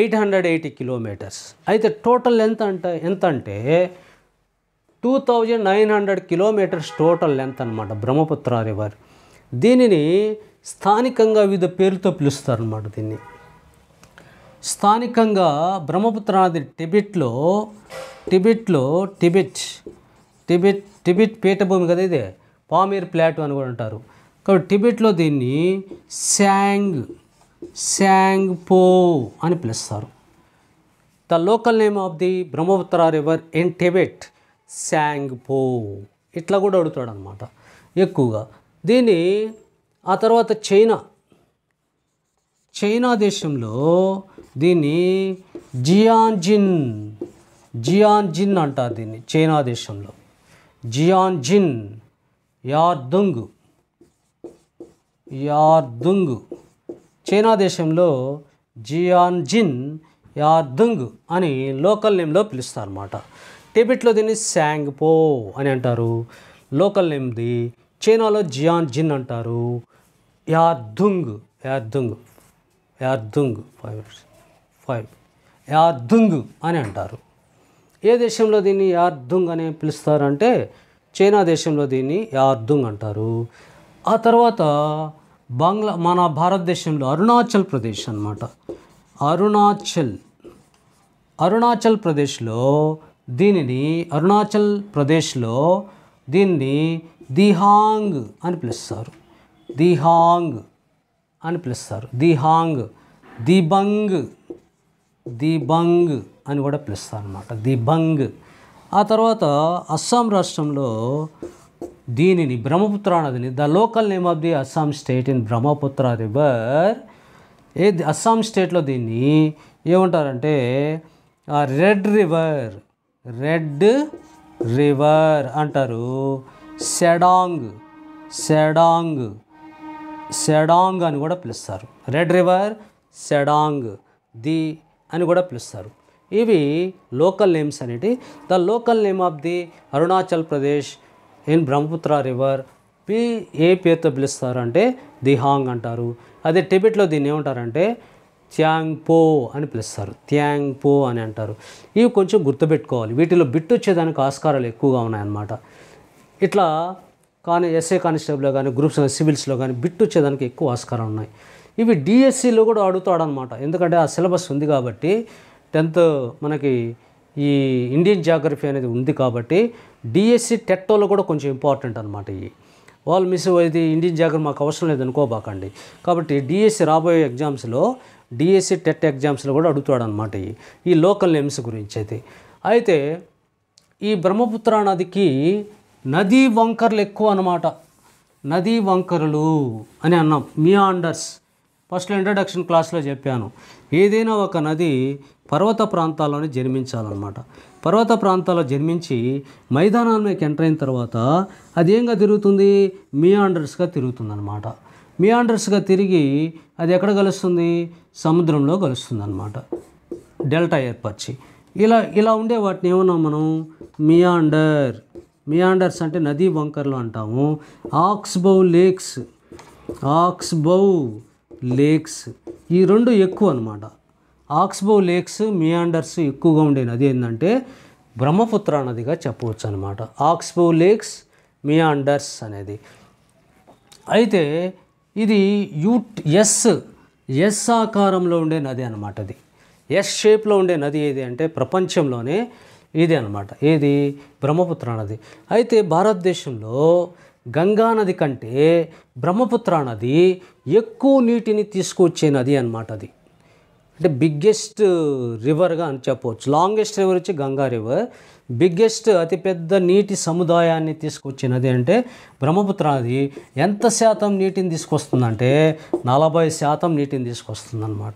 eight hundred eighty kilometres అయితే టోటల్ లెంత్ అంటే ఎంత అంటే two thousand nine hundred kilometres total length అనమాట బ్రహ్మపుత్ర రివర్ దీనిని స్థానికంగా వివిధ పేరుతో పిలుస్తారు అనమాట దీన్ని స్థానికంగా బ్రహ్మపుత్ర నది టిబిట్లో టిబిట్లో టిబెట్ టిబెట్ టిబెట్ పీఠభూమి కదా ఇది పామీర్ ప్లాట్ అని కూడా అంటారు కాబట్టి టిబెట్లో దీన్ని శాంగ్ శాంగ్ పో అని పిలుస్తారు the local name of the Brahmaputra river in Tibet Tsangpo ఇట్లా కూడా అడుగుతాడు అనమాట ఎక్కువగా దీన్ని ఆ తర్వాత చైనా చైనా దేశంలో దీన్ని జియాన్జిన్ జియాన్జిన్ అంటారు దీన్ని చైనా దేశంలో జియాన్ జిన్ యార్దుంగ్ యార్దుంగ్ చైనా దేశంలో జియాన్ జిన్ యార్దుంగ్ అని లోకల్ నేమ్లో అన్నమాట టిబెట్లో దీన్ని శాంగ్ పో అని అంటారు లోకల్ నేమ్ది చైనాలో జియాన్ జిన్ అంటారు యార్దుంగ్ యార్దుంగ్ యార్దుంగ్ ఫైవ్ ఫైవ్ యార్దుంగ్ అని అంటారు ఏ దేశంలో దీన్ని యార్దుంగ్ అని పిలుస్తారంటే చైనా దేశంలో దీన్ని యార్దుంగ్ అంటారు ఆ తర్వాత బంగ్లా మన భారతదేశంలో అరుణాచల్ ప్రదేశ్ అనమాట అరుణాచల్ అరుణాచల్ ప్రదేశ్లో దీనిని అరుణాచల్ ప్రదేశ్లో దీన్ని దిహాంగ్ అని పిలుస్తారు దిహాంగ్ అని పిలుస్తారు దిహాంగ్ దిబంగ్ దిబంగ్ అని కూడా పిలుస్తారు అనమాట ది బంగ్ ఆ తర్వాత అస్సాం రాష్ట్రంలో దీనిని బ్రహ్మపుత్ర నదిని the local name of the Assam state in Brahmaputra river ఏ అస్సాం స్టేట్లో దీన్ని ఏమంటారంటే రెడ్ రివర్ రెడ్ రివర్ అంటారు సెడాంగ్ సెడాంగ్ సెడాంగ్ అని కూడా పిలుస్తారు రెడ్ రివర్ సెడాంగ్ ది అని కూడా పిలుస్తారు ఇవి లోకల్ నేమ్స్ అనేటి the local name of the Arunachal Pradesh in Brahmaputra river పి ఏ పేరుతో పిలుస్తారు అంటే దిహాంగ్ అంటారు అదే టిబెట్లో దీన్ని ఏమంటారంటే త్యాంగ్ పో అని పిలుస్తారు త్యాంగ్ పో అని అంటారు ఇవి కొంచెం గుర్తుపెట్టుకోవాలి వీటిలో బిట్టు వచ్చేదానికి ఆస్కారాలు ఎక్కువగా ఉన్నాయన్నమాట ఇట్లా కానీ ఎస్ఏ కానిస్టేబుల్లో కానీ గ్రూప్స్ కానీ సివిల్స్లో కానీ బిట్టు వచ్చేదానికి ఎక్కువ ఆస్కారాలు ఉన్నాయి ఇవి డిఎస్సిలో కూడా అడుగుతాడనమాట ఎందుకంటే ఆ సిలబస్ ఉంది కాబట్టి టెన్త్ మనకి ఈ ఇండియన్ జాగ్రఫీ అనేది ఉంది కాబట్టి డిఎస్సి టెట్టోలో కూడా కొంచెం ఇంపార్టెంట్ అనమాట ఇవి వాళ్ళు మిస్ అయితే ఇండియన్ జాగ్రఫీ మాకు అవసరం లేదు అనుకోబాకండి కాబట్టి డిఎస్సి రాబోయే ఎగ్జామ్స్లో డిఎస్సి టెట్ ఎగ్జామ్స్లో కూడా అడుగుతాడు అనమాట ఇవి ఈ లోకల్ నేమ్స్ గురించి అయితే అయితే ఈ బ్రహ్మపుత్ర నదికి నదీ వంకర్లు ఎక్కువ అనమాట నదీ వంకరలు అని అన్నాం మియాండర్స్ ఫస్ట్ ఇంట్రడక్షన్ క్లాస్లో చెప్పాను ఏదైనా ఒక నది పర్వత ప్రాంతాల్లోనే జన్మించాలన్నమాట పర్వత ప్రాంతాల్లో జన్మించి మైదానంలోకి ఎంటర్ అయిన తర్వాత అదేంగా తిరుగుతుంది మియాండర్స్గా తిరుగుతుందన్నమాట మియాండర్స్గా తిరిగి అది ఎక్కడ కలుస్తుంది సముద్రంలో కలుస్తుంది అనమాట డెల్టా ఏర్పరిచి ఇలా ఇలా ఉండే వాటిని ఏమన్నా మనం మియాండర్ మియాండర్స్ అంటే నదీ వంకర్లు అంటాము ఆక్స్బౌ లేక్స్ ఆక్స్బౌ లేక్స్ ఈ రెండు ఎక్కువ అనమాట ఆక్స్బో లేక్స్ మియాండర్స్ ఎక్కువగా ఉండే నది ఏంటంటే బ్రహ్మపుత్ర నదిగా చెప్పవచ్చు అనమాట ఆక్స్బో లేక్స్ మియాండర్స్ అనేది అయితే ఇది యూట్ ఎస్ ఎస్ ఆకారంలో ఉండే నది అనమాట అది ఎస్ షేప్లో ఉండే నది ఏది అంటే ప్రపంచంలోనే ఇది అనమాట ఏది బ్రహ్మపుత్ర నది అయితే భారతదేశంలో గంగా నది కంటే బ్రహ్మపుత్ర నది ఎక్కువ నీటిని తీసుకొచ్చే నది అనమాట అది అంటే బిగ్గెస్ట్ రివర్గా అని చెప్పవచ్చు లాంగెస్ట్ రివర్ వచ్చి గంగా రివర్ బిగ్గెస్ట్ అతిపెద్ద నీటి సముదాయాన్ని తీసుకొచ్చినది అంటే బ్రహ్మపుత్ర నది ఎంత శాతం నీటిని తీసుకొస్తుందంటే నలభై శాతం నీటిని తీసుకొస్తుంది అనమాట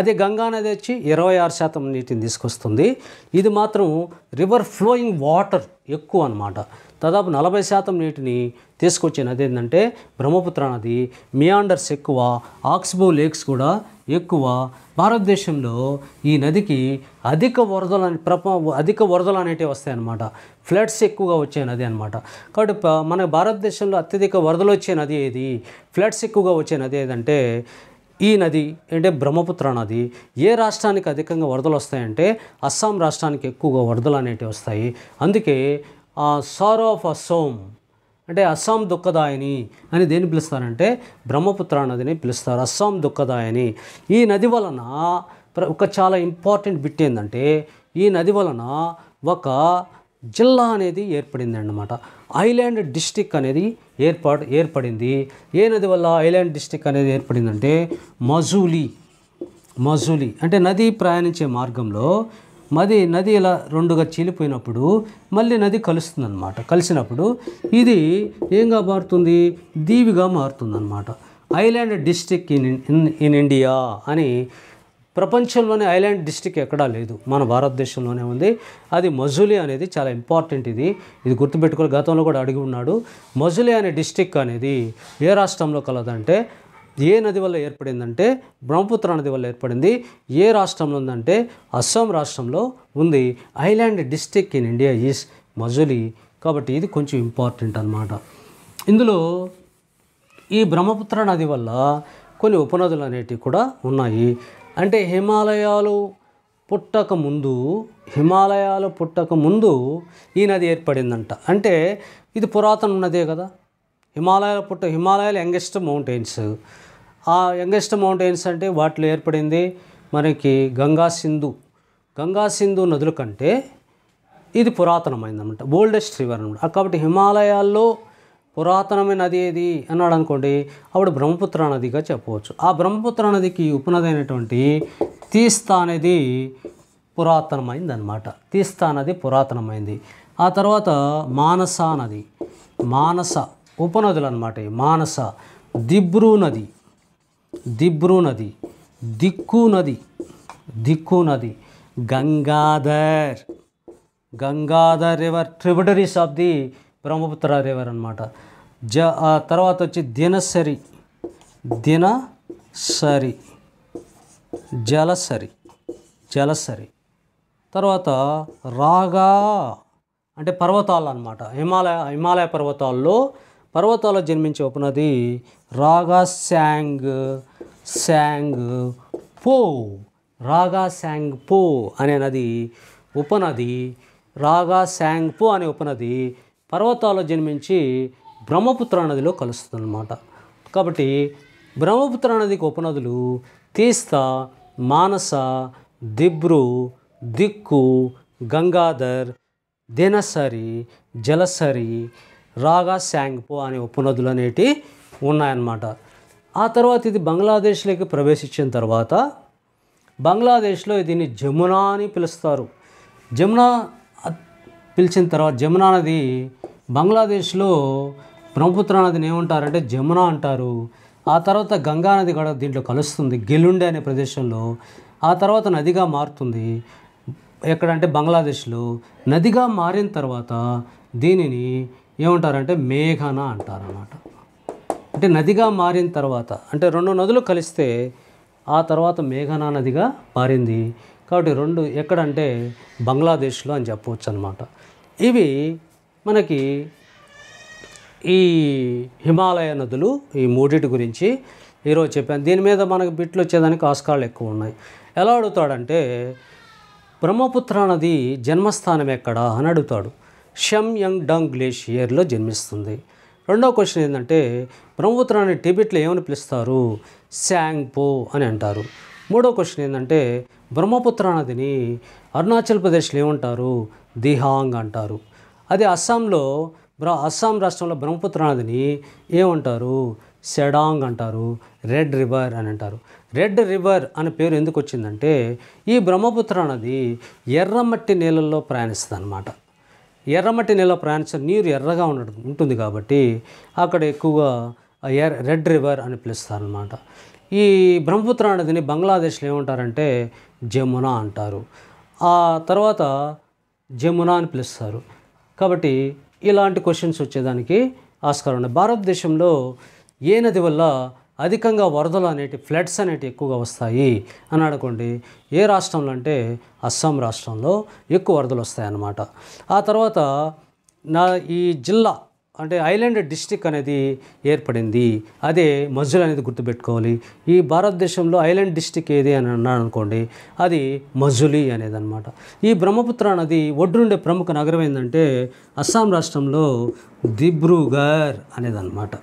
అదే గంగా నది వచ్చి ఇరవై ఆరు శాతం నీటిని తీసుకొస్తుంది ఇది మాత్రం రివర్ ఫ్లోయింగ్ వాటర్ ఎక్కువ అనమాట దాదాపు నలభై శాతం నీటిని తీసుకొచ్చే నది ఏంటంటే బ్రహ్మపుత్ర నది మియాండర్స్ ఎక్కువ ఆక్స్బో లేక్స్ కూడా ఎక్కువ భారతదేశంలో ఈ నదికి అధిక వరదలు ప్రప అధిక వరదలు అనేటివి వస్తాయి అన్నమాట ఫ్లడ్స్ ఎక్కువగా వచ్చే నది అనమాట కాబట్టి మన భారతదేశంలో అత్యధిక వరదలు వచ్చే నది ఏది ఫ్లడ్స్ ఎక్కువగా వచ్చే నది ఏదంటే ఈ నది అంటే బ్రహ్మపుత్ర నది ఏ రాష్ట్రానికి అధికంగా వరదలు వస్తాయంటే అస్సాం రాష్ట్రానికి ఎక్కువగా వరదలు అనేటివి వస్తాయి అందుకే సార్ ఆఫ్ అసోమ్ అంటే అస్సాం దుఃఖదాయని అని దేని పిలుస్తారంటే బ్రహ్మపుత్ర నదిని పిలుస్తారు అస్సాం దుఃఖదాయని ఈ నది వలన ఒక చాలా ఇంపార్టెంట్ బిట్ ఏంటంటే ఈ నది వలన ఒక జిల్లా అనేది ఏర్పడింది అన్నమాట ఐలాండ్ డిస్టిక్ అనేది ఏర్పాటు ఏర్పడింది ఏ నది వల్ల ఐలాండ్ డిస్టిక్ అనేది ఏర్పడిందంటే మజూలి మజూలి అంటే నది ప్రయాణించే మార్గంలో మది నది ఇలా రెండుగా చీలిపోయినప్పుడు మళ్ళీ నది కలుస్తుందన్నమాట కలిసినప్పుడు ఇది ఏంగా మారుతుంది దీవిగా మారుతుందన్నమాట island district in in India అని ప్రపంచంలోనే ఐలాండ్ డిస్టిక్ ఎక్కడా లేదు మన భారతదేశంలోనే ఉంది అది మజులే అనేది చాలా ఇంపార్టెంట్ ఇది ఇది గుర్తుపెట్టుకోవాలి గతంలో కూడా అడిగి ఉన్నాడు మజులే అనే డిస్టిక్ అనేది ఏ రాష్ట్రంలో కలదంటే ఏ నది వల్ల ఏర్పడిందంటే బ్రహ్మపుత్ర నది వల్ల ఏర్పడింది ఏ రాష్ట్రంలో ఉందంటే అస్సాం రాష్ట్రంలో ఉంది island district in India is Majuli కాబట్టి ఇది కొంచెం ఇంపార్టెంట్ అనమాట ఇందులో ఈ బ్రహ్మపుత్ర నది వల్ల కొన్ని ఉపనదులు అనేటివి కూడా ఉన్నాయి అంటే హిమాలయాలు పుట్టక ముందు హిమాలయాలు పుట్టక ముందు ఈ నది ఏర్పడిందంట అంటే ఇది పురాతన నదే కదా హిమాలయాల పుట్ట హిమాలయాల యంగెస్ట్ మౌంటైన్స్ ఆ యంగెస్ట్ మౌంటైన్స్ అంటే వాటిలో ఏర్పడింది మనకి గంగా సింధు గంగా సింధు నదుల కంటే ఇది పురాతనమైందన్నమాట ఓల్డెస్ట్ రివర్ అనమాట కాబట్టి హిమాలయాల్లో పురాతనమైన నది ఏది అన్నాడు అనుకోండి అప్పుడు బ్రహ్మపుత్ర నదిగా చెప్పవచ్చు ఆ బ్రహ్మపుత్ర నదికి ఉపనది అయినటువంటి తీస్తా అనేది పురాతనమైంది అనమాట తీస్తా నది పురాతనమైంది ఆ తర్వాత మానస నది మానస ఉపనదులు అనమాట మానస దిబ్రూ నది దిబ్రూ నది దిక్కు నది దిక్కు నది Gangadhar Gangadhar river tributaries of the Brahmaputra river అనమాట జ తర్వాత వచ్చి దినసరి దినసరి జలసరి జలసరి తర్వాత రాగా అంటే పర్వతాలు అనమాట హిమాలయ హిమాలయ పర్వతాల్లో పర్వతాల్లో జన్మించి ఉపనది రాగా శాంగ్ శాంగ్ పో రాగా శాంగ్ పో అనే నది ఉపనది రాగా శాంగ్ పో అనే ఉపనది పర్వతాల్లో జన్మించి బ్రహ్మపుత్ర నదిలో కలుస్తుందన్నమాట కాబట్టి బ్రహ్మపుత్ర నదికి ఉపనదులు తీస్తా మానస దిబ్రు దిక్కు గంగాధర్ దినసరి జలసరి రాగా శాంగ్పో అనే ఉపనదులు అనేటి ఉన్నాయన్నమాట ఆ తర్వాత ఇది బంగ్లాదేశ్లోకి ప్రవేశించిన తర్వాత బంగ్లాదేశ్లో దీన్ని జమునా అని పిలుస్తారు జమునా పిలిచిన తర్వాత జమునా నది బంగ్లాదేశ్లో బ్రహ్మపుత్ర నదిని ఏమంటారంటే జమునా అంటారు ఆ తర్వాత గంగా నది కూడా దీంట్లో కలుస్తుంది గెలుండే అనే ప్రదేశంలో ఆ తర్వాత నదిగా మారుతుంది ఎక్కడంటే బంగ్లాదేశ్లో నదిగా మారిన తర్వాత దీనిని ఏమంటారంటే మేఘన అంటారన్నమాట అంటే నదిగా మారిన తర్వాత అంటే రెండు నదులు కలిస్తే ఆ తర్వాత మేఘనా నదిగా మారింది కాబట్టి రెండు ఎక్కడంటే బంగ్లాదేశ్లో అని చెప్పవచ్చు అనమాట ఇవి మనకి ఈ హిమాలయ నదులు ఈ మూడిటి గురించి ఈరోజు చెప్పాను దీని మీద మనకు బిట్లు వచ్చేదానికి ఆస్కారాలు ఎక్కువ ఉన్నాయి ఎలా అడుగుతాడంటే బ్రహ్మపుత్ర నది జన్మస్థానం ఎక్కడా అని అడుగుతాడు షమ్యంగ్ డాంగ్ గ్లేషియర్లో జన్మిస్తుంది రెండవ క్వశ్చన్ ఏంటంటే బ్రహ్మపుత్రాన్ని టిబెట్లో ఏమని పిలుస్తారు శాంగ్ పో అని అంటారు మూడో క్వశ్చన్ ఏంటంటే బ్రహ్మపుత్ర నదిని అరుణాచల్ ప్రదేశ్లో ఏమంటారు దిహాంగ్ అంటారు అదే అస్సాంలో అస్సాం రాష్ట్రంలో బ్రహ్మపుత్ర నదిని ఏమంటారు సెడాంగ్ అంటారు రెడ్ రివర్ అని అంటారు రెడ్ రివర్ అనే పేరు ఎందుకు వచ్చిందంటే ఈ బ్రహ్మపుత్ర నది ఎర్రమట్టి నీళ్ళల్లో ప్రయాణిస్తుంది అనమాట ఎర్రమట్టి నేల ప్రయాణించిన నీరు ఎర్రగా ఉండడం ఉంటుంది కాబట్టి అక్కడ ఎక్కువగా ఎర్ రెడ్ రివర్ అని పిలుస్తారనమాట ఈ బ్రహ్మపుత్ర నదిని బంగ్లాదేశ్లో ఏమంటారంటే జమున అంటారు ఆ తర్వాత జమున అని పిలుస్తారు కాబట్టి ఇలాంటి క్వశ్చన్స్ వచ్చేదానికి ఆస్కారం ఉన్నాయి భారతదేశంలో ఏ నది వల్ల అధికంగా వరదలు అనేటి ఫ్లడ్స్ అనేటి ఎక్కువగా వస్తాయి అని అనుకోండి ఏ రాష్ట్రంలో అంటే అస్సాం రాష్ట్రంలో ఎక్కువ వరదలు వస్తాయన్నమాట ఆ తర్వాత నా ఈ జిల్లా అంటే ఐలాండ్ డిస్టిక్ అనేది ఏర్పడింది అదే మజుల్ అనేది గుర్తుపెట్టుకోవాలి ఈ భారతదేశంలో ఐలాండ్ డిస్టిక్ ఏది అని అన్నాను అనుకోండి అది మజులి అనేది అనమాట ఈ బ్రహ్మపుత్ర నది ఒడ్డుండే ప్రముఖ నగరం ఏంటంటే అస్సాం రాష్ట్రంలో దిబ్రూగర్ అనేదన్నమాట